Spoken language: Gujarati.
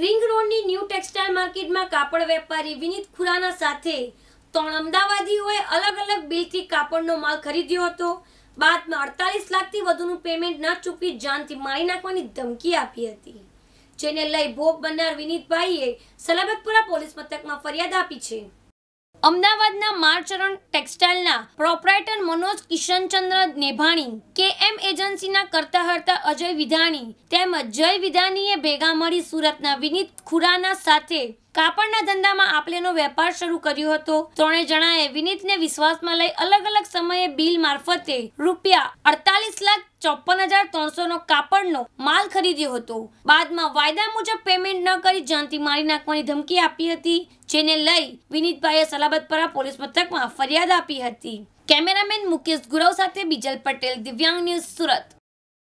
રિંગ રોડની ન્યૂ ટેક્સટાઇલ માર્કેટમાં કાપડ વેપારી વિનીત ખુરાના સાથે ત્રણ અમદાવાદીઓએ અલગ અલગ બિલથી કાપડનો માલ ખરીદ્યો હતો બાદમાં અડતાલીસ લાખથી વધુનું પેમેન્ટ ના ચૂકવી જાનથી મારી નાખવાની ધમકી આપી હતી જેને લઈ ભોગ બનનાર વિનીતભાઈએ સલાબતપુરા પોલીસ મથકમાં ફરિયાદ આપી છે અમદાવાદના મારચરણ ટેક્સટાઇલના પ્રોપરાઇટર મનોજ કિશનચંદ્ર નેભાણી કે એમ એજન્સીના કરતા હર્તા અજય વિધાણી તેમજ જય વિધાનીએ ભેગા મળી સુરતના વિનીત ખુરાના સાથે કાપડના ધંધામાં આપલેનો વેપાર શરૂ કર્યો હતો ત્રણે જણાએ વિનીતને વિશ્વાસમાં લઈ અલગ અલગ સમયે બિલ મારફતે રૂપિયા અડતાલીસ લાખ ચોપન હજાર ત્રણસોનો કાપડનો માલ ખરીદ્યો હતો બાદમાં વાયદા મુજબ પેમેન્ટ ન કરી જાનથી મારી નાખવાની ધમકી આપી હતી જેને લઈ વિનીતભાઈએ સલાબતપરા પોલીસ મથકમાં ફરિયાદ આપી હતી કેમેરામેન મુકેશ ગુરવ સાથે બીજલ પટેલ દિવ્યાંગ ન્યૂઝ સુરત